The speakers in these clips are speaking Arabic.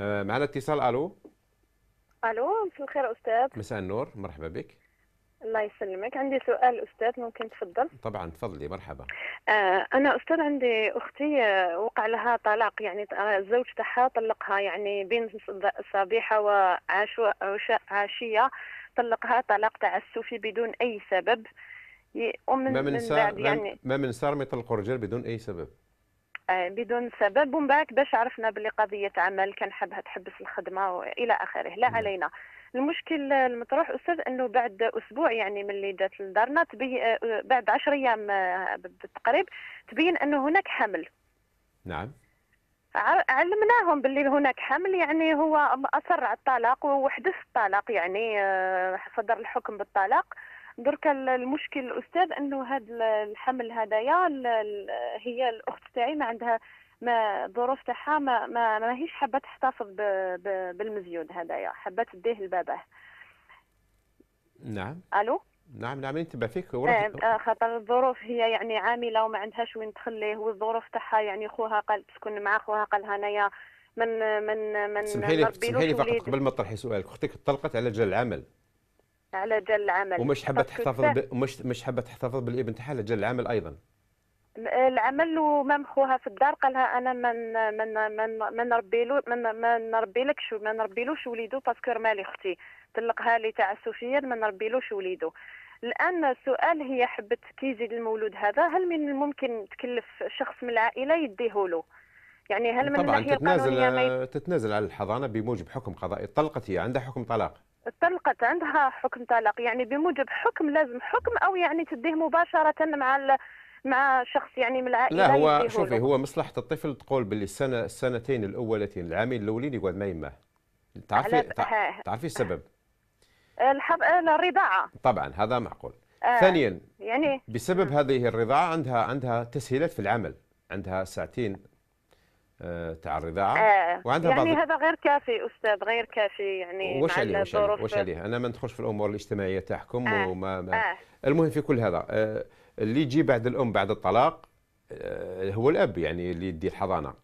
آه، معنا اتصال الو الو مساء الخير استاذ مساء النور مرحبا بك الله يسلمك عندي سؤال استاذ ممكن تفضل طبعا تفضلي مرحبا آه، انا استاذ عندي اختي آه، وقع لها طلاق يعني الزوج تاعها طلقها يعني بين صبيحه وعشوة عشيه طلقها طلاق تعسفي بدون اي سبب ومن ما من, من بعد يعني ما من صار يطلقوا الرجال بدون اي سبب آه، بدون سبب ومن بعد باش عرفنا بلي قضيه عمل كان حبها تحبس الخدمه والى اخره لا نعم. علينا المشكل المطروح استاذ انه بعد اسبوع يعني من اللي جات لدارنا آه، آه، بعد 10 ايام بالتقريب تبين انه هناك حمل نعم علمناهم باللي هناك حمل يعني هو اصر على الطلاق وحدث الطلاق يعني صدر الحكم بالطلاق درك المشكل الاستاذ انه هذا الحمل هذايا هي الاخت تاعي ما عندها ما الظروف تاعها ما ما ماهيش حابه تحتفظ بالمزيود هذايا حابه تديه لباباه نعم الو نعم نعم نتبع فيك آه،, آه خاطر الظروف هي يعني عامله وما عندهاش وين تخليه والظروف تاعها يعني خوها قال تسكن مع خوها قال انايا من من من سمحي لي سمحي لي فقط قبل ما تطرحي سؤالك اختك طلقت على جال العمل على جل العمل ومش حابه تحتفظ ب... مش مش حابه تحتفظ بالابن تاعها على جل العمل ايضا العمل ومام خوها في الدار قال لها انا من من من ما نربي من ما نربيلكش ما نربيلوش وليدو باسكو رمالي اختي طلقها لي تعسفيا ما نربيلوش وليدو الان السؤال هي حبت كي يزيد المولود هذا هل من الممكن تكلف شخص من العائله يديه له يعني هل من طبعا تتنازل تتنازل على الحضانه بموجب حكم قضائي طلقت هي عندها حكم طلاق طلقت عندها حكم طلاق يعني بموجب حكم لازم حكم او يعني تديه مباشره مع مع شخص يعني من العائله لا هو شوفي هو مصلحه الطفل تقول باللي السنه السنتين الاولتين العامين الاولين يقعد مع يماه تعرفي تعرفي السبب الحب... الرضاعه طبعا هذا معقول آه ثانيا يعني بسبب هذه الرضاعه عندها عندها تسهيلات في العمل عندها ساعتين آه، تاع الرضاعه آه. وعندها يعني بعض... هذا غير كافي استاذ غير كافي يعني واش عليه واش عليه واش عليه انا ما ندخلش في الامور الاجتماعيه تاعكم آه. وما ما... آه. المهم في كل هذا آه، اللي يجي بعد الام بعد الطلاق آه، هو الاب يعني اللي يدي الحضانه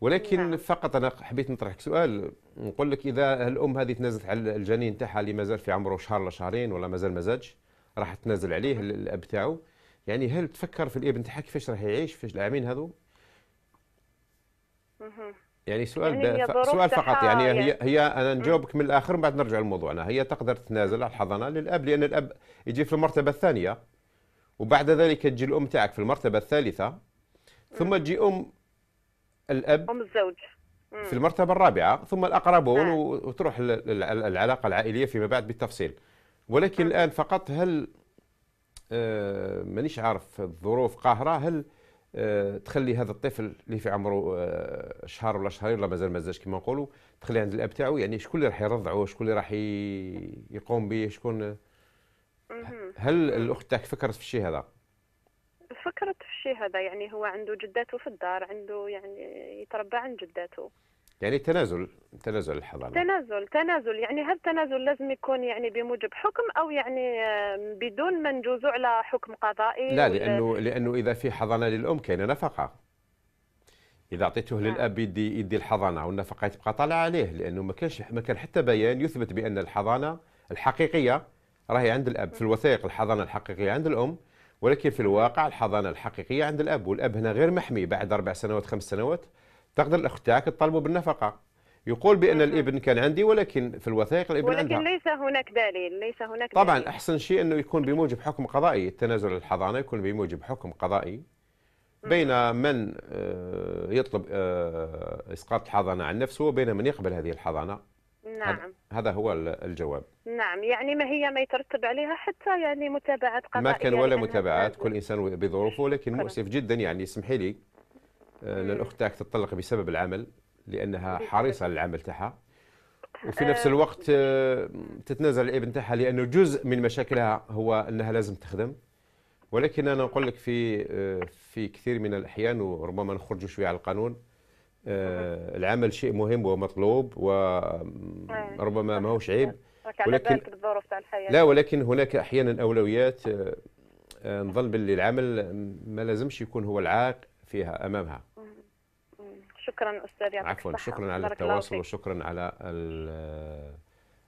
ولكن نعم. فقط انا حبيت نطرحك سؤال نقول لك اذا الام هذه تنازلت على الجنين تاعها اللي مازال في عمره شهر ولا شهرين ولا مازال ما زادش راح تنازل عليه الاب تاعو يعني هل تفكر في الابن تاعها كيفاش راح يعيش في العامين هذو يعني سؤال يعني ف... سؤال فقط يعني, يعني هي هي انا نجاوبك من الاخر بعد نرجع لموضوعنا هي تقدر تتنازل على الحضانه للاب لان الاب يجي في المرتبه الثانيه وبعد ذلك تجي الام تاعك في المرتبه الثالثه ثم تجي ام الاب ام الزوج في المرتبه الرابعه ثم الاقربون آه. وتروح العلاقه العائليه فيما بعد بالتفصيل ولكن الان فقط هل آه مانيش عارف الظروف قاهره هل آه، تخلي هذا الطفل اللي في عمره آه، شهر ولا شهرين ولا مازال مازالش كما نقولوا تخلي عند الاب تاعو يعني شكون اللي راح يرضعه شكون اللي راح يقوم به شكون هل الاخت تاعك فكرت في الشيء هذا؟ فكرت في الشيء هذا يعني هو عنده جداته في الدار عنده يعني يتربى عند جداته يعني تنازل تنازل الحضانه تنازل تنازل يعني هل التنازل لازم يكون يعني بموجب حكم او يعني بدون ما نجوزوا على حكم قضائي لا لانه لانه اذا في حضانه للام كاينه نفقه اذا اعطيته نعم. للاب يدي يدي الحضانه والنفقه تبقى طالعه عليه لانه ما كانش ما كان حتى بيان يثبت بان الحضانه الحقيقيه راهي عند الاب في الوثائق الحضانه الحقيقيه عند الام ولكن في الواقع الحضانه الحقيقيه عند الاب والاب هنا غير محمي بعد اربع سنوات خمس سنوات تقدر الاخت تاعك تطالبه بالنفقه يقول بان الابن كان عندي ولكن في الوثائق الابن ولكن عندها. ليس هناك دليل ليس هناك طبعا دليل. احسن شيء انه يكون بموجب حكم قضائي التنازل الحضانه يكون بموجب حكم قضائي بين من آه، يطلب آه، اسقاط الحضانه عن نفسه وبين من يقبل هذه الحضانه نعم هذا هو الجواب نعم يعني ما هي ما يترتب عليها حتى يعني متابعات قضائيه ما كان ولا متابعات كل انسان بظروفه لكن مؤسف جدا يعني اسمحي لي آه، للاخت تاعك تطلق بسبب العمل لانها حريصه على العمل تاعها وفي نفس آه. الوقت آه، تتنازل الابن تاعها لانه جزء من مشاكلها هو انها لازم تخدم ولكن انا نقول لك في في كثير من الاحيان وربما نخرجوا شويه على القانون العمل شيء مهم ومطلوب وربما ما هوش عيب ولكن لا ولكن هناك احيانا اولويات نظن باللي العمل ما لازمش يكون هو العائق فيها امامها شكرا استاذ عفوا شكرا على التواصل وشكرا على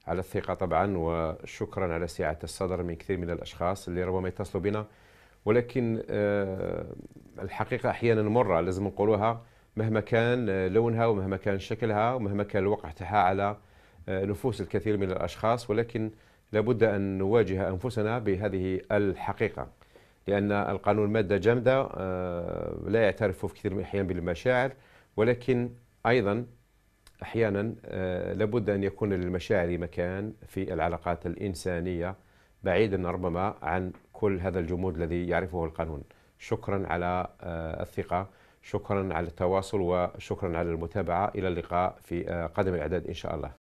على الثقه طبعا وشكرا على سعه الصدر من كثير من الاشخاص اللي ربما يتصلوا بنا ولكن آه، الحقيقه احيانا مره لازم نقولوها مهما كان آه، لونها ومهما كان شكلها ومهما كان الوقع تاعها على آه، نفوس الكثير من الاشخاص ولكن لابد ان نواجه انفسنا بهذه الحقيقه لان القانون ماده جامده لا يعترف في كثير من الاحيان بالمشاعر ولكن أيضا أحيانا آه، لابد أن يكون للمشاعر مكان في العلاقات الإنسانية بعيدا ربما عن كل هذا الجمود الذي يعرفه القانون شكرا على آه، الثقة شكرا على التواصل وشكرا على المتابعة إلى اللقاء في آه، قدم الإعداد إن شاء الله